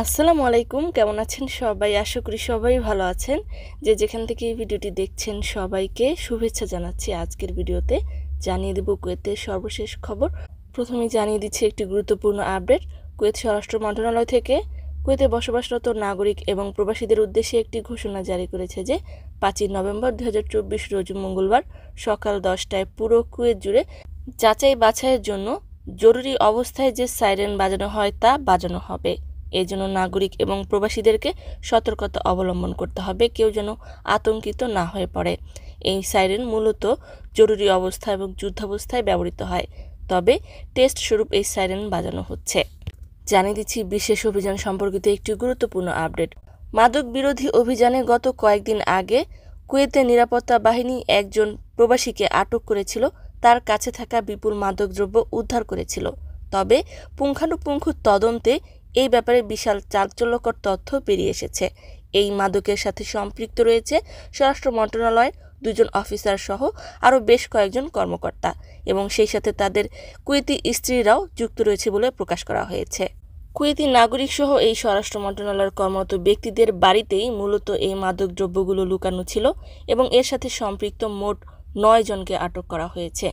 আসসালামু আলাইকুম কেমন আছেন সবাই আশা করি সবাই ভালো আছেন যে যেখান থেকে এই ভিডিওটি দেখছেন সবাইকে শুভেচ্ছা জানাচ্ছি আজকের ভিডিওতে জানিয়ে দেব কুয়েতের সর্বশেষ খবর প্রথমে জানিয়ে দিচ্ছি একটি গুরুত্বপূর্ণ আপডেট কুয়েত স্বরাষ্ট্র মন্ত্রণালয় থেকে কুয়েতে বসবাসরত নাগরিক এবং প্রবাসীদের উদ্দেশ্যে একটি ঘোষণা জারি করেছে যে পাঁচই নভেম্বর দু হাজার রোজ মঙ্গলবার সকাল দশটায় পুরো কুয়েত জুড়ে যাচাই বাছাইয়ের জন্য জরুরি অবস্থায় যে সাইরেন বাজানো হয় তা বাজানো হবে এই জন্য নাগরিক এবং প্রবাসীদেরকে সতর্কতা অবলম্বন করতে হবে কেউ যেন আতঙ্কিত না হয়ে পড়ে এই সাইরেন মূলত জরুরি অবস্থা এবং যুদ্ধাবস্থায় ব্যবহৃত হয় তবে টেস্ট স্বরূপ এই সাইরেন বাজানো হচ্ছে জানিয়ে দিচ্ছি বিশেষ অভিযান সম্পর্কিত একটি গুরুত্বপূর্ণ আপডেট মাদক বিরোধী অভিযানে গত কয়েকদিন আগে কুয়েতে নিরাপত্তা বাহিনী একজন প্রবাসীকে আটক করেছিল তার কাছে থাকা বিপুল মাদকদ্রব্য উদ্ধার করেছিল তবে পুঙ্খানুপুঙ্খ তদন্তে এই ব্যাপারে বিশাল চাঞ্চল্যকর তথ্য বেরিয়ে এসেছে এই মাদকের সাথে সম্পৃক্ত রয়েছে স্বরাষ্ট্র মন্ত্রণালয় দুজন অফিসার সহ আরও বেশ কয়েকজন কর্মকর্তা এবং সেই সাথে তাদের কুয়েতি স্ত্রীরাও যুক্ত রয়েছে বলে প্রকাশ করা হয়েছে কুয়েতি নাগরিক সহ এই স্বরাষ্ট্র মন্ত্রণালয়ের কর্মরত ব্যক্তিদের বাড়িতেই মূলত এই মাদক দ্রব্যগুলো লুকানো ছিল এবং এর সাথে সম্পৃক্ত মোট নয় জনকে আটক করা হয়েছে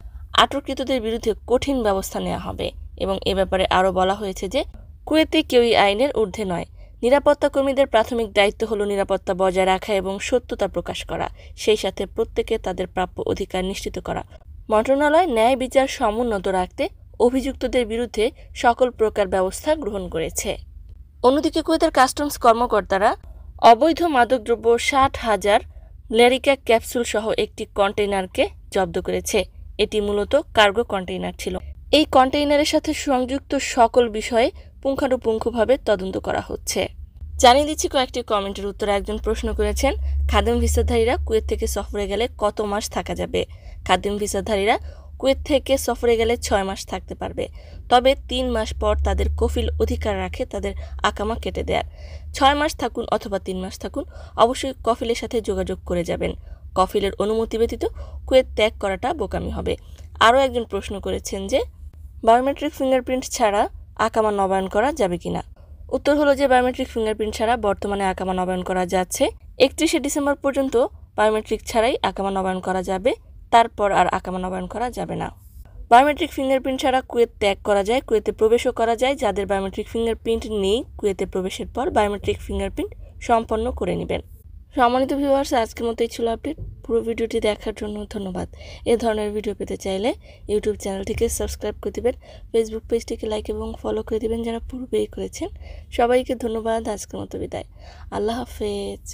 আটককৃতদের বিরুদ্ধে কঠিন ব্যবস্থা নেওয়া হবে এবং এ ব্যাপারে আরও বলা হয়েছে যে কুয়েতে কেউই আইনের ঊর্ধ্বে নয় নিরাপত্তা কর্মীদের প্রাথমিক দায়িত্ব হল নিরাপত্তা বজায় রাখা এবং সত্যতা প্রকাশ করা সেই সাথে প্রত্যেকে তাদের প্রাপ্য অধিকার নিশ্চিত করা মন্ত্রণালয় ন্যায় বিচার সমুন্নত রাখতে অভিযুক্তদের বিরুদ্ধে সকল প্রকার ব্যবস্থা গ্রহণ করেছে অন্যদিকে কুয়েতের কাস্টমস কর্মকর্তারা অবৈধ মাদকদ্রব্য ষাট হাজার লেরিকা ক্যাপসুল সহ একটি কন্টেইনারকে জব্দ করেছে এটি মূলত কার্গো কন্টেইনার ছিল এই কন্টেইনারের সাথে সংযুক্ত সকল বিষয়ে পুঙ্খানুপুঙ্খভাবে তদন্ত করা হচ্ছে জানিয়ে দিচ্ছি কয়েকটি কমেন্টের উত্তরে একজন প্রশ্ন করেছেন খাদেম ভিসাধারীরা কুয়েত থেকে সফরে গেলে কত মাস থাকা যাবে খাদেম ভিসাধারীরা কুয়েত থেকে সফরে গেলে ছয় মাস থাকতে পারবে তবে তিন মাস পর তাদের কফিল অধিকার রাখে তাদের আকামা কেটে দেয়ার ছয় মাস থাকুন অথবা তিন মাস থাকুন অবশ্যই কফিলের সাথে যোগাযোগ করে যাবেন কফিলের অনুমতি ব্যতীত কুয়েত ত্যাগ করাটা বোকামি হবে আরও একজন প্রশ্ন করেছেন যে বায়োমেট্রিক ফিঙ্গারপ্রিন্ট ছাড়া আকামা নবায়ন করা যাবে কিনা উত্তর হলো যে বায়োমেট্রিক ফিঙ্গারপ্রিন্ট ছাড়া বর্তমানে আকামা নবায়ন করা যাচ্ছে একত্রিশে ডিসেম্বর পর্যন্ত বায়োমেট্রিক ছাড়াই আকামা নবায়ন করা যাবে তারপর আর আকামা নবায়ন করা যাবে না বায়োমেট্রিক ফিঙ্গারপ্রিন্ট ছাড়া কুয়েত ত্যাগ করা যায় কুয়েতে প্রবেশও করা যায় যাদের বায়োমেট্রিক ফিঙ্গারপ্রিন্ট নেই কুয়েতে প্রবেশের পর বায়োমেট্রিক ফিঙ্গারপ্রিন্ট সম্পন্ন করে নেবেন সম্মানিত ভিউয়ার্স আজকের মতো এই ছিল আপডেট পুরো ভিডিওটি দেখার জন্য ধন্যবাদ এ ধরনের ভিডিও পেতে চাইলে ইউটিউব চ্যানেলটিকে সাবস্ক্রাইব করে দেবেন ফেসবুক পেজটিকে লাইক এবং ফলো করে দেবেন যারা পূর্বেই করেছেন সবাইকে ধন্যবাদ আজকের মতো বিদায় আল্লাহ হাফেজ